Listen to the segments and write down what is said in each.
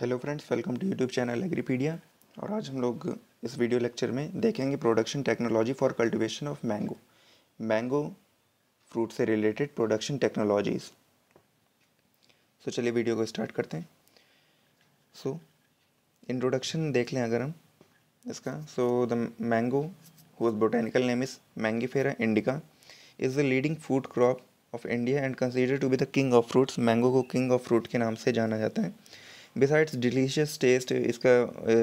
hello friends welcome to YouTube channel Agripedia और आज हम लोग इस वीडियो लेक्चर में देखेंगे production technology for cultivation of mango mango fruit से रिलेटेड प्रोडक्शन टेक्नोलॉजीज सो चलिए वीडियो को स्टार्ट करते हैं सो so, इंट्रोडक्शन देख लें अगर हम इसका so the mango whose botanical name is Mangifera indica is the leading food crop of India and consider to be the king of fruits mango को किंग ऑफ फ्रूट के नाम से जाना जाता है बिसाइड्स डिलीशियस टेस्ट इसका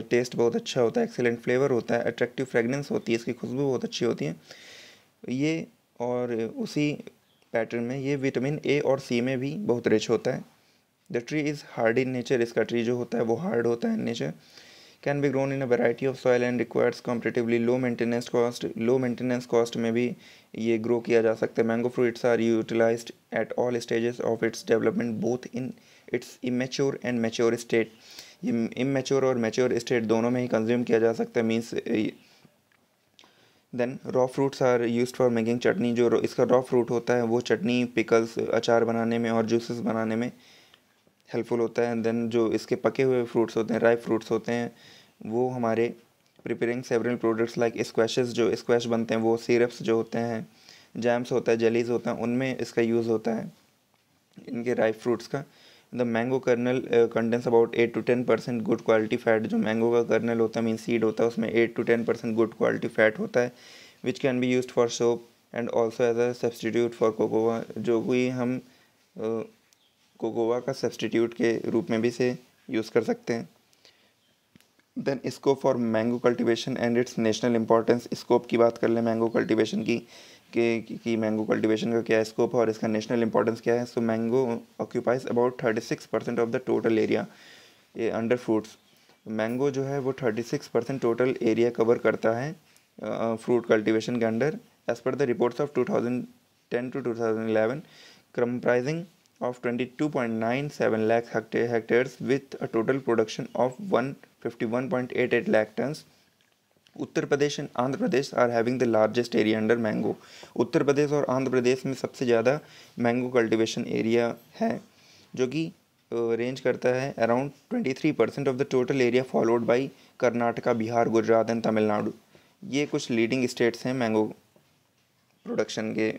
taste बहुत अच्छा होता है एक्सेलेंट फ्लेवर होता है अट्रैक्टिव फ्रेगनेंस होती है इसकी खुशबू बहुत अच्छी होती है ये और उसी पैटर्न में ये विटामिन ए और सी में भी बहुत रिच होता है the tree is hard in nature इसका ट्री जो होता है वो हार्ड होता है nature can be grown in a variety of soil and requires comparatively low maintenance cost low maintenance cost में भी ये ग्रो किया जा सकता है mango fruits are utilise at all stages of its development both in its immature and mature state ये immature और mature state दोनों में ही कंज्यूम किया जा सकता है means then raw fruits are use for making chutney जो इसका रॉ फ्रूट होता है वो चटनी पिकल्स अचार बनाने में और जूसेस बनाने में हेल्पफुल होता है देन जो इसके पके हुए फ्रूट्स होते हैं ड्राई फ्रूट्स होते हैं वो हमारे preparing several products like squashes जो स्क्वैश बनते हैं वो सिरप्स जो होते हैं जैम्स होता है जेलीज होता है उनमें इसका यूज़ होता है इनके ड्राई फ्रूट्स का the mango kernel contains about eight to ten percent good quality fat जो मैंगो का कर्नल होता है मीन सीड होता है उसमें eight to ten percent good quality fat होता है which can be use for soap and also as a substitute for cocoa जो भी हम कोकोवा uh, का सब्सटीट्यूट के रूप में भी से यूज़ कर सकते हैं then scope for mango cultivation and its national importance scope की बात कर लें मैंगो कल्टिवेशन की के कि, मैंगो कल्टीवेशन का क्या स्कोप है और इसका नेशनल इंपॉर्टेंस क्या है so mango occupies about thirty six percent of the total area ये अंडर फ्रूट्स मैंगो जो है वो thirty six percent total area cover करता है फ्रूट कल्टीवेशन के under as per the reports of two thousand ten to two thousand eleven with a total production of one fifty one point eight eight lakh ton Uttar Pradesh and Andhra Pradesh are having the largest area under mango Uttar Pradesh और आंध्र प्रदेश में सबसे ज़्यादा mango cultivation area है जो कि range करता है around twenty three percent of the total area followed by Karnataka Bihar Gujarat and Tamil Nadu ये कुछ लीडिंग स्टेट्स हैं मैंगो प्रोडक्शन के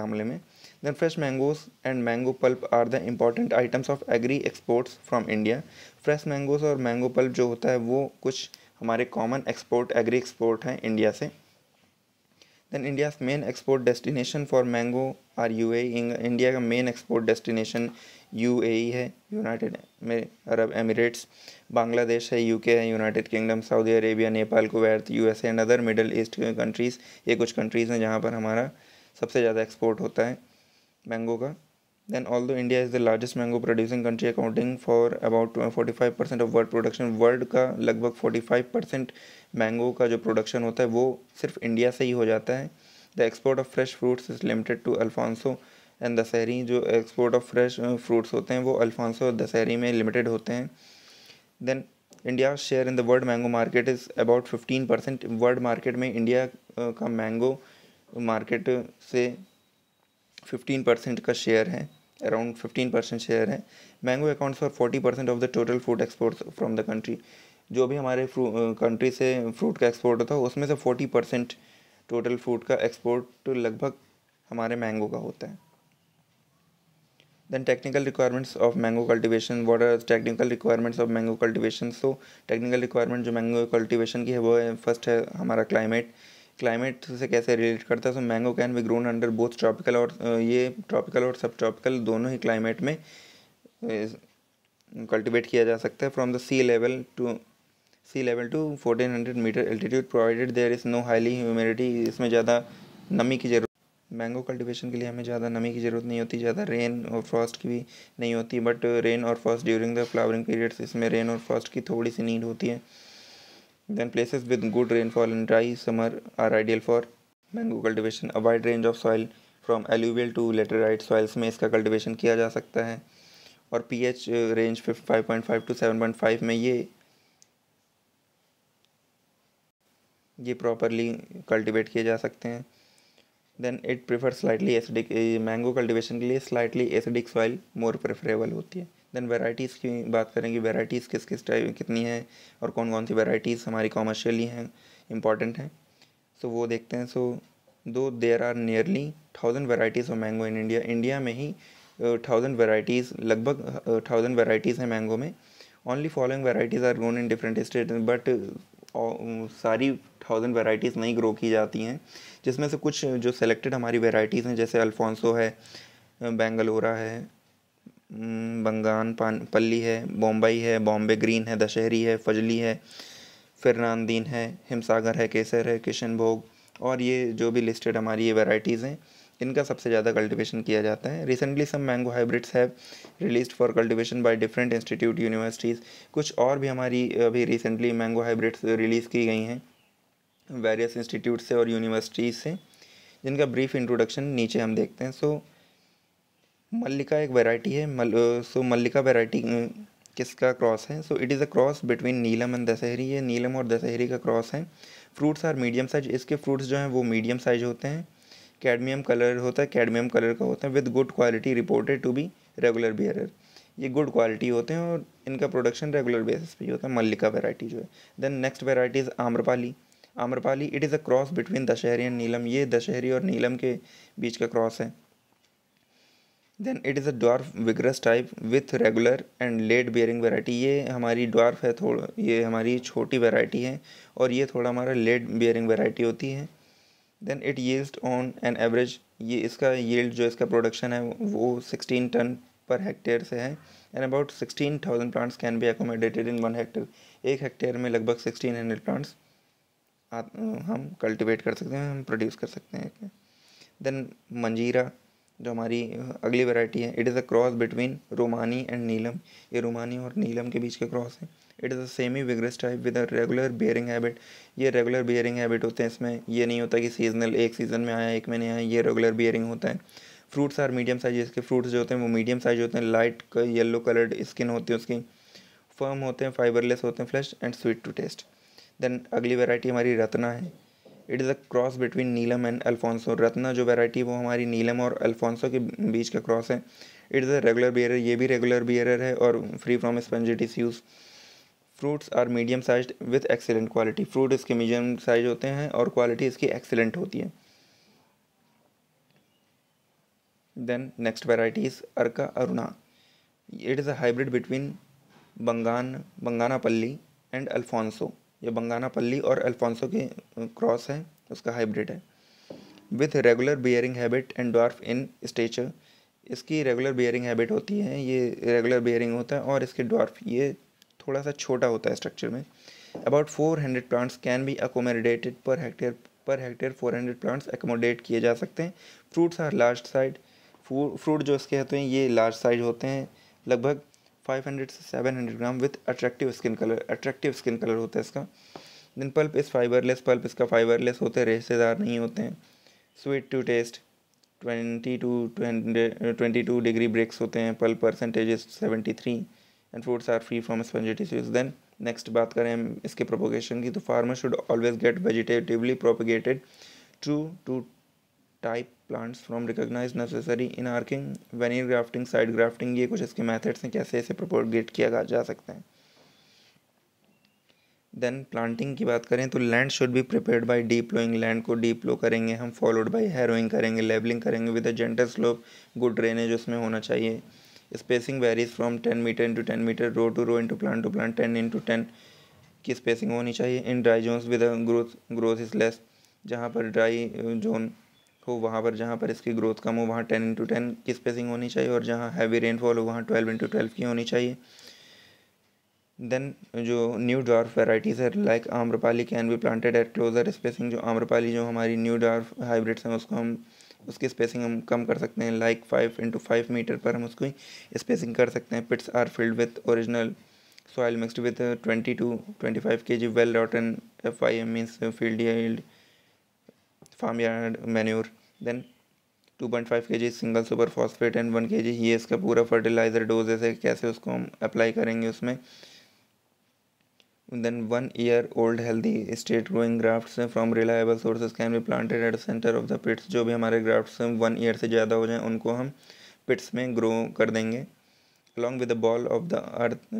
मामले में then fresh mangoes and mango pulp are the important items of agri exports from India fresh mangoes और mango pulp जो होता है वो कुछ हमारे कॉमन एक्सपोर्ट एग्री एक्सपोर्ट हैं इंडिया से then India main export destination for mango are you A India का main export destination U A है यूनाइटेड अरब एमिरेट्स बांग्लादेश है यूके है United Kingdom Saudi Arabia Nepal Kuwait U S and other Middle East countries ये कुछ countries हैं जहाँ पर हमारा सबसे ज़्यादा एक्सपोर्ट होता है मैंगो का Then although India is the largest mango producing country accounting for about 45% of world production world का लगभग 45% मैंगो का जो प्रोडक्शन होता है वो सिर्फ इंडिया से ही हो जाता है the export of fresh fruits is limited to Alphonso and Dasheri जो एक्सपोर्ट ऑफ फ्रेश फ्रूट्स होते हैं वो अल्फांसो और दशहरी में लिमिटेड होते हैं then India share in the world mango market is about fifteen percent world market में इंडिया uh, का मैंगो मार्केट से फिफ्टीन परसेंट का शेयर है अराउंड फिफ्टीन परसेंट शेयर है mango account for forty percent of the total food export from the country जो भी हमारे country से फ्रूट का एक्सपोर्ट होता है उसमें से फोर्टी परसेंट टोटल फ्रूट का एक्सपोर्ट लगभग हमारे मैंगो का होता है then technical requirements of mango cultivation what are technical requirements of mango cultivation so technical requirement जो मैंगो कल्टिवेशन की है वो है फर्स्ट है हमारा क्लाइमेट क्लाइमेट से कैसे रिलेट करता है so mango can be grown under both tropical और ये ट्रॉपिकल और सब ट्रॉपिकल दोनों ही क्लाइमेट में कल्टिवेट किया जा सकता है from the sea level to sea level to fourteen hundred metre altitude provided there is no highly humidity इसमें ज़्यादा नमी की ज़रूरत मैंगो कल्टिवेशन के लिए हमें ज़्यादा नमी की ज़रूरत नहीं होती ज़्यादा रेन और फ्रॉस्ट की भी नहीं होती बट रेन और frost during the flowering periods इसमें रेन और फ्रॉस्ट की थोड़ी सी नीड होती है Then places with good rainfall and dry summer are ideal for mango cultivation a wide range of soil from alluvial to laterite soils में इसका cultivation किया जा सकता है और पीएच रेंज 5.5 टू 7.5 में ये ये प्रॉपरली कल्टिवेट किए जा सकते हैं then it prefer slightly acidic mango cultivation के लिए slightly acidic soil more preferable होती है देन वेराइटीज़ की बात करेंगे वेराइटीज़ किस किस टाइप कितनी हैं और कौन कौन सी वेराइटीज़ हमारी कॉमर्शियली हैं इंपॉर्टेंट हैं सो वो देखते हैं सो दो there are nearly thousand varieties of mango in India India में ही थाउजेंड वेराइटीज़ लगभग थाउजेंड वेराइटीज़ हैं मैंगो में only following varieties are grown in different state but सारी थाउजेंड वेराइटीज़ नहीं ग्रो की जाती हैं जिसमें से कुछ जो सेलेक्टेड हमारी वेराइटीज़ हैं जैसे अल्फोंसो है बेंगलोरा है हम्म, बंगान पान पल्ली है बॉम्बई है बॉम्बे ग्रीन है दशहरी है फजली है फिरनानदीन है हिमसागर है केसर है किशन भोग और ये जो भी लिस्टेड हमारी ये वेराइटीज़ हैं इनका सबसे ज़्यादा कल्टिवेशन किया जाता है recently some mango hybrids have release for cultivation by different institute universities कुछ और भी हमारी अभी रिसेंटली मैंगो हाइब्रिड्स रिलीज़ की गई हैं वेरियस इंस्टीट्यूट से और यूनिवर्सिटीज़ से जिनका ब्रीफ इंट्रोडक्शन नीचे हम देखते हैं सो so, मल्लिका एक वैरायटी है मल सो मल्लिका वैरायटी किसका क्रॉस है so it is a cross between Neelam and Dasheri ये नीलम और दशहरी का क्रॉस है फ्रूट्स आर मीडियम साइज इसके फ्रूट्स जो हैं वो मीडियम साइज होते हैं कैडमियम कलर होता है कैडमियम कलर का होता है with good quality reported to be regular bearer ये गुड क्वालिटी होते हैं और इनका प्रोडक्शन रेगुलर बेसिस पे होता है मल्लिका वैरायटी जो है then next variety is Amrapali Amrapali it is a cross between Dasheri and Neelam ये दशहरी और नीलम के बीच का क्रॉस है then it is a dwarf vigorous type with regular and late bearing variety ये हमारी डॉर्फ है थोड़ा ये हमारी छोटी वेराइटी है और ये थोड़ा हमारा लेट बियरिंग वेराइटी होती है then it yield on an average ये इसका यील्ड जो इसका प्रोडक्शन है वो सिक्सटीन टन पर हेक्टेयर से है and about sixteen thousand plants can be accommodated in one hectare एक हेक्टेयर में लगभग सिक्सटीन हंड्रेड प्लांट्स हम कल्टिवेट कर सकते हैं हम प्रोड्यूस कर सकते हैं देन मंजीरा जो हमारी अगली वैरायटी है it is a cross between Romani and Neelam ये रोमानी और नीलम के बीच के क्रॉस है it is a semi vigorous type with a regular bearing habit ये रेगुलर बियरिंग हैबिट होते हैं इसमें ये नहीं होता कि सीजनल एक सीज़न में आया एक में नहीं आया ये रेगुलर बियरिंग होता है फ्रूट्स आर मीडियम साइज इसके फ्रूट्स जो होते हैं वो मीडियम साइज होते हैं लाइट येलो कलर्ड स्किन होती है उसकी फर्म होते हैं फाइबरलेस होते हैं flesh and sweet to taste then अगली वेराइटी हमारी रत्ना है it is a cross between Neelam and Alphonso Ratna जो वैरायटी वो हमारी नीलम और अल्फोंसो के बीच का क्रॉस है it is a regular bearer ये भी रेगुलर बियरर है और free from spongy tissue fruits are medium size with excellent quality fruit इसके मीडियम साइज होते हैं और क्वालिटी इसकी एक्सेलेंट होती है then next variety is Arka Aruna it is a hybrid between Bangan Banganapalli and Alfonso ये पल्ली और अल्फोंसो की क्रॉस है उसका हाइब्रिड है with regular bearing habit and dwarf in stature इसकी रेगुलर बियरिंग हैबिट होती है ये रेगुलर बियरिंग होता है और इसके डॉर्फ ये थोड़ा सा छोटा होता है स्ट्रक्चर में about four hundred plants can be accommodated per hectare per hectare four hundred plants accommodate किए जा सकते हैं fruits are large size fruit जो इसके होते हैं ये लार्ज साइज होते हैं लगभग 500 से 700 gram with attractive skin colour attractive skin colour होता है इसका दिन पल्प इस फाइबरलेस पल्प इसका फाइबरलेस होते हैं रेशेदार नहीं होते हैं sweet to taste twenty two twenty two degree brix होते हैं pulp percentage seventy three and fruits are free from spongy then next बात करें हम इसके प्रोपोगेशन की तो farmer should always get vegetatively propagated true to type plants from recognise nursery inarching veneer grafting side grafting ये कुछ इसके methods हैं कैसे इसे प्रोपोगेट किया जा सकता है देन प्लांटिंग की बात करें तो land should be prepared by deep ploughing land को डीप लो करेंगे हम फॉलोड बाय हैरोइंग करेंगे लेबलिंग करेंगे with a gentle slope good drainage उसमें होना चाहिए spacing varies from ten metre into ten metre row to row into plant to plant ten into ten की spacing होनी चाहिए in dry zones with growth growth is less जहाँ पर dry zone हो वहाँ पर जहाँ पर इसकी ग्रोथ कम हो वहाँ टेन इंटू टेन की स्पेसिंग होनी चाहिए और जहाँ हैवी रेनफॉल हो वहाँ ट्वेल्व इंटू ट्वेल्व की होनी चाहिए देन जो न्यू डॉर्फ वेराइटीज़ है like Amrapali can be planted at closer spacing जो आम्रपाली जो हमारी न्यू डॉर्फ हाइब्रिड्स हैं उसको हम उसकी स्पेसिंग हम कम कर सकते हैं like five into five metre पर हम उसकी स्पेसिंग कर सकते हैं pits are filled with original soil mixed with twenty two twenty five K G well rotten F I M means field या farm farmyard two point 2.5 K G single super phosphate and 1 K जी ये इसका पूरा fertiliser doses है कैसे उसको हम apply करेंगे उसमें then one year old healthy state growing grafts from reliable sources can be planted at centre of the pits जो भी हमारे ग्राफ्ट्स हैं वन ईयर से ज़्यादा हो जाए उनको हम पिट्स में ग्रो कर देंगे along with the ball of the earth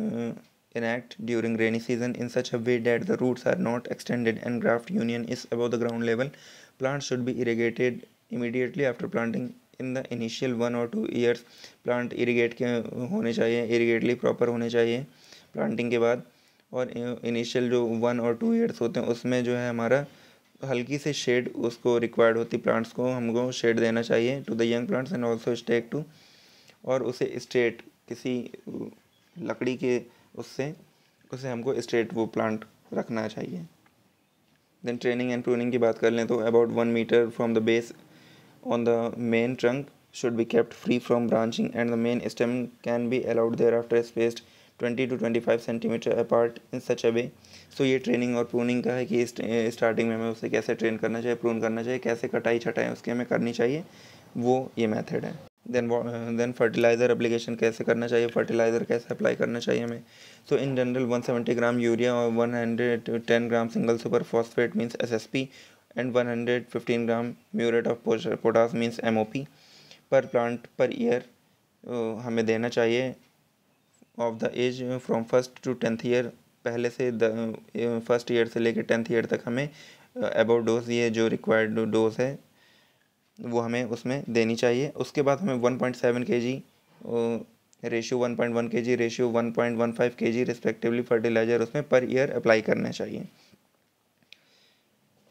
enact during rainy season in such a way that the roots are not extended and graft union is above the ground level Plants should be irrigated immediately after planting in the initial one और two years plant irrigate के होने चाहिए इरीगेटली proper होने चाहिए planting के बाद और initial जो वन और टू ईयर्स होते हैं उसमें जो है हमारा हल्की से शेड उसको रिक्वायर्ड होती प्लांट्स को हमको शेड देना चाहिए to the young plants and also stake to और उसे स्ट्रेट किसी लकड़ी के उससे उसे हमको स्ट्रेट वो प्लांट रखना चाहिए देन ट्रेनिंग एंड प्रूनिंग की बात कर लें तो about one metre from the base on the main trunk should be kept free from branching and the main stem can be allowed thereafter spaced twenty two twenty five centimetre apart in such a way so ये training और pruning का है कि starting में हमें उसे कैसे train करना चाहिए प्रून करना चाहिए कैसे कटाई छटाई उसकी हमें करनी चाहिए वो ये मेथड है देन देन फर्टिलाइज़र अप्लीकेशन कैसे करना चाहिए फर्टिलाइज़र कैसे अप्लाई करना चाहिए हमें सो इन जनरल 170 ग्राम यूरिया और 110 gram single super phosphate means SSP and 115 gram muriate of potash means MOP per plant per year हमें देना चाहिए of the age from first to tenth year पहले से फर्स्ट ईयर uh, से लेकर tenth year तक हमें अबाउट uh, डोज ये जो रिक्वायर्ड डोज है वो हमें उसमें देनी चाहिए उसके बाद हमें one point seven K G ratio one point one K G ratio one point one five K G respectively fertiliser उसमें पर ईयर अप्लाई करना चाहिए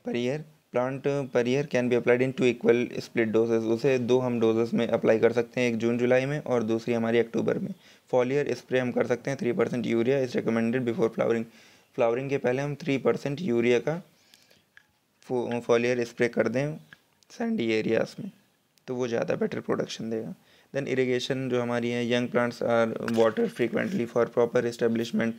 per year plant per year can be applied in two equal split doses उसे दो हम doses में apply कर सकते हैं एक जून जुलाई में और दूसरी हमारी अक्टूबर में फॉलियर स्प्रे हम कर सकते हैं three percent urea is recommended before flowering flowering के पहले हम थ्री परसेंट यूरिया का फॉलियर स्प्रे कर दें सैंडी एरियाज़ में तो वो ज़्यादा बेटर प्रोडक्शन देगा देन इरिगेशन जो हमारी है young plants are water frequently for proper establishment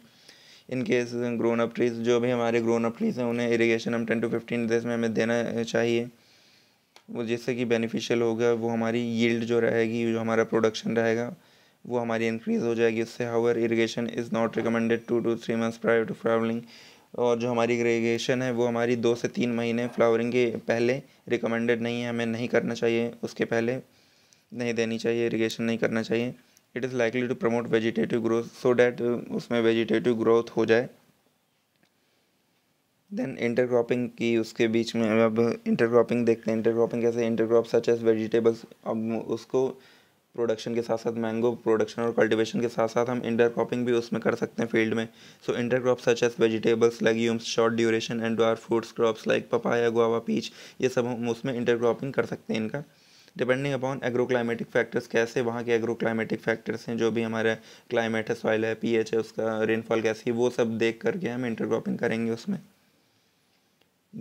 in case grown up trees जो भी हमारे ग्रोन अप ट्रीज़ हैं उन्हें इरीगेशन हम टेन टू फिफ्टीन डेज में हमें देना चाहिए वो जिससे कि बेनिफिशियल होगा वो हमारी यील्ड जो रहेगी जो हमारा प्रोडक्शन रहेगा वो हमारी इंक्रीज़ हो जाएगी उससे however irrigation is not recommended two to three months prior to travelling और जो हमारी रेगेशन है वो हमारी दो से तीन महीने फ्लावरिंग के पहले रिकमेंडेड नहीं है हमें नहीं करना चाहिए उसके पहले नहीं देनी चाहिए इरीगेशन नहीं करना चाहिए it is likely to promote vegetative growth so that उसमें वेजिटेटिव ग्रोथ हो जाए देन इंटरक्रॉपिंग की उसके बीच में अब इंटरक्रॉपिंग देखते हैं इंटरक्रॉपिंग कैसे इंटरक्रॉप सच एज वेजिटेबल्स अब उसको प्रोडक्शन के साथ साथ मैंगो प्रोडक्शन और कल्टीवेशन के साथ साथ हम इंटर क्रॉपिंग भी उसमें कर सकते हैं फील्ड में so inter crop such as vegetables legumes short duration and dwarf fruits crops like papaya guava peach ये सब हम उसमें इंटर क्रॉपिंग कर सकते हैं इनका depending upon agro climatic factors कैसे वहाँ के एग्रो क्लाइमेटिक फैक्टर्स हैं जो भी हमारे क्लाइमेट है सॉइल है पीएच है उसका रेनफॉल कैसी है वो सब देख करके हम इंटर क्रॉपिंग करेंगे उसमें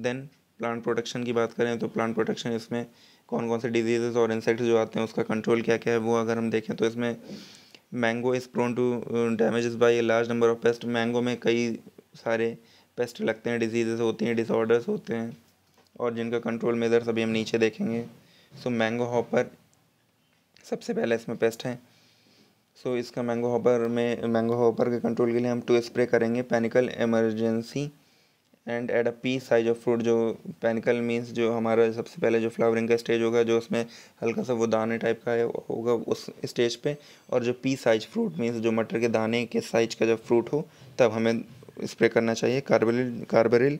देन प्लांट प्रोटेक्शन की बात करें तो प्लांट प्रोटेक्शन इसमें कौन कौन से डिजीज़ और इंसेक्ट्स जो आते हैं उसका कंट्रोल क्या क्या है वो अगर हम देखें तो इसमें mango is prone to damage by a large number of pest mango में कई सारे पेस्ट लगते हैं डिजीज़ होती हैं डिसऑर्डर्स होते हैं और जिनका कंट्रोल मेजर सभी हम नीचे देखेंगे सो मैंगो हॉपर सबसे पहले इसमें पेस्ट हैं सो so, इसका मैंगो हॉपर में मैंगो हॉपर के कंट्रोल के लिए हम टू स्प्रे करेंगे panicle emergency and at a pea size of fruit जो पेनिकल मीन्स जो हमारा सबसे पहले जो फ्लावरिंग का स्टेज होगा जो उसमें हल्का सा वो दाने टाइप का है होगा उस स्टेज पे और जो पी साइज फ्रूट मीन्स जो मटर के दाने के साइज का जब फ्रूट हो तब हमें स्प्रे करना चाहिए carbaryl carbaryl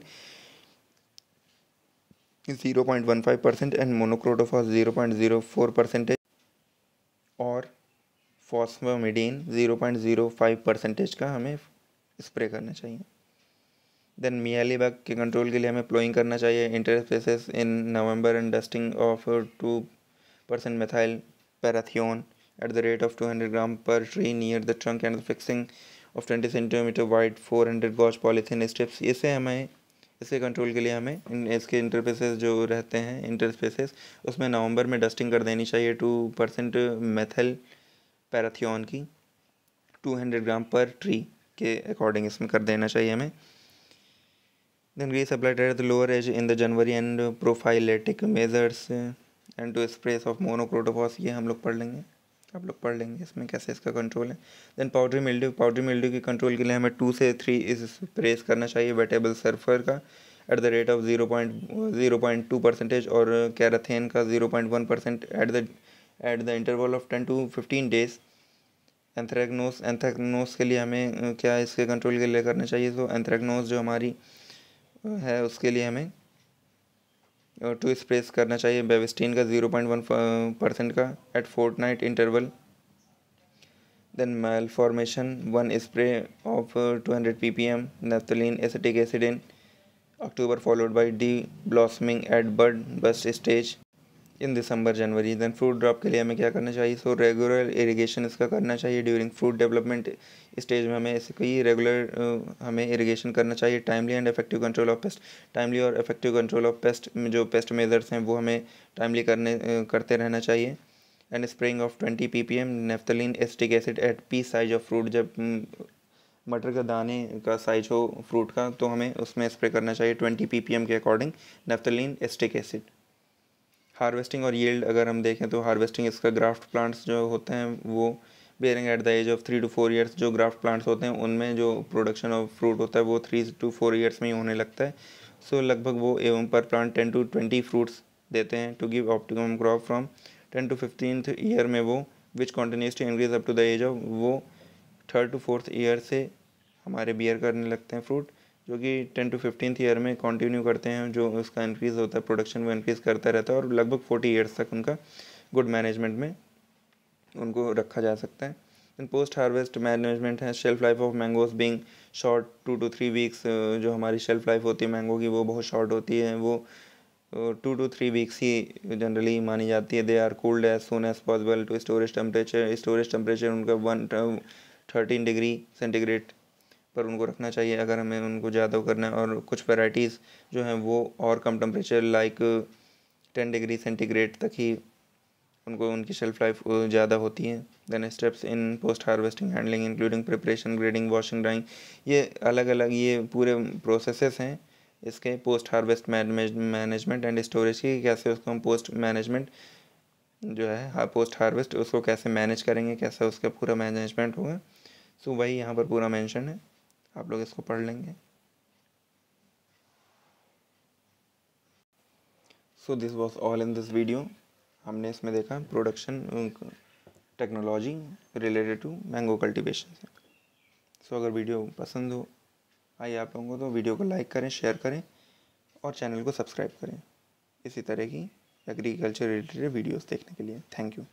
zero point one five percent and monocrotophos zero point zero four percentage और phosphamidon zero point zero five percentage का हमें स्प्रे करना चाहिए देन मियाली बाग के कंट्रोल के लिए हमें प्लोइंग करना चाहिए interfaces in November and dusting of two percent methyl parathion at the rate of two hundred gram per tree near the trunk and fixing of twenty centimetre wide four hundred gauge polythene strips इसे हमें इसके control के लिए हमें इसके interfaces जो रहते हैं इंटरफेसेस उसमें नवंबर में डस्टिंग कर देनी चाहिए टू परसेंट मेथल पैराथियोन की two hundred gram per tree के अकॉर्डिंग इसमें कर देना चाहिए हमें Then grease applied at the lower edge in the January and prophylactic measures and two sprays of monocrotophos ये हम लोग पढ़ लेंगे आप लोग पढ़ लेंगे इसमें कैसे इसका कंट्रोल है then powder mildew powder mildew के कंट्रोल के लिए हमें टू से थ्री इस प्रेस करना चाहिए वेटेबल सल्फर का at the rate of zero point zero point two percentage और कैराथेन का zero point one percent at the at the interval of ten to fifteen days anthracnose anthracnose के लिए हमें uh, क्या इसके कंट्रोल के लिए करना चाहिए तो एंथ्रेगनोस जो हमारी है उसके लिए हमें टू स्प्रेस करना चाहिए बेविस्टीन का ज़ीरो पॉइंट वन परसेंट का at fortnight interval then malformation one spray of two hundred P P M naphthalene acetic acid in October followed by deblossoming at bud burst stage in December January then fruit drop के लिए हमें क्या करना चाहिए so regular irrigation इसका करना चाहिए during fruit development stage में हमें इसकी रेगुलर हमें इरीगेशन करना चाहिए timely and effective control of pest timely और इफेक्टिव कंट्रोल ऑफ पेस्ट जो पेस्ट मेजर्स हैं वो हमें टाइमली करने करते रहना चाहिए and spraying of twenty P P M naphthalene acetic acid at pea size of fruit जब मटर का दाने का साइज हो फ्रूट का तो हमें उसमें स्प्रे करना चाहिए ट्वेंटी पी पी एम के according naphthalene acetic acid harvesting और यील्ड अगर हम देखें तो हार्वेस्टिंग इसका ग्राफ्ट प्लांट्स जो होते हैं वो bearing at the age of three to four years जो ग्राफ्ट प्लांट्स होते हैं उनमें जो प्रोडक्शन ऑफ फ्रूट होता है वो थ्री टू फोर ईयर्स में ही होने लगता है सो so, लगभग वो एवं per plant ten to twenty fruits देते हैं to give optimum crop from ten to fifteen year में वो which continues to increase up to the age of वो थर्ड टू फोर्थ ईयर से हमारे बियर करने लगते हैं फ्रूट जो कि टेन टू फिफ्टीन ईयर में कंटिन्यू करते हैं जो उसका इंक्रीज़ होता है प्रोडक्शन वो इंक्रीज़ करता रहता है और लगभग फोर्टी ईयर्स तक उनका गुड मैनेजमेंट में उनको रखा जा सकता है इन पोस्ट हार्वेस्ट मैनेजमेंट है shelf life of mangoes being short two to three weeks जो हमारी शेल्फ लाइफ होती है मैंगो की वो बहुत शॉर्ट होती है वो टू टू थ्री वीक्स ही जनरली मानी जाती है they are cold as soon as possible to storage temperature storage temperature उनका वन थर्टीन डिग्री सेंटीग्रेड पर उनको रखना चाहिए अगर हमें उनको ज़्यादा करना है और कुछ वैराइटीज़ जो हैं वो और कम temperature like ten degree centigrade तक ही उनको उनकी शेल्फ लाइफ ज़्यादा होती है then steps in post harvesting handling including preparation grading washing drying ये अलग अलग ये पूरे प्रोसेसेस हैं इसके post harvest management and storage की कैसे उसको हम पोस्ट मैनेजमेंट जो है हाँ पोस्ट हार्वेस्ट उसको कैसे मैनेज करेंगे कैसे उसका पूरा मैनेजमेंट होगा सो वही यहाँ पर पूरा मैंशन है आप लोग इसको पढ़ लेंगे so this was all in this video हमने इसमें देखा production technology related to mango cultivation so अगर वीडियो पसंद हो आई आप लोगों को तो वीडियो को लाइक करें शेयर करें और चैनल को सब्सक्राइब करें इसी तरह की एग्रीकल्चर रिलेटेड वीडियोस देखने के लिए थैंक यू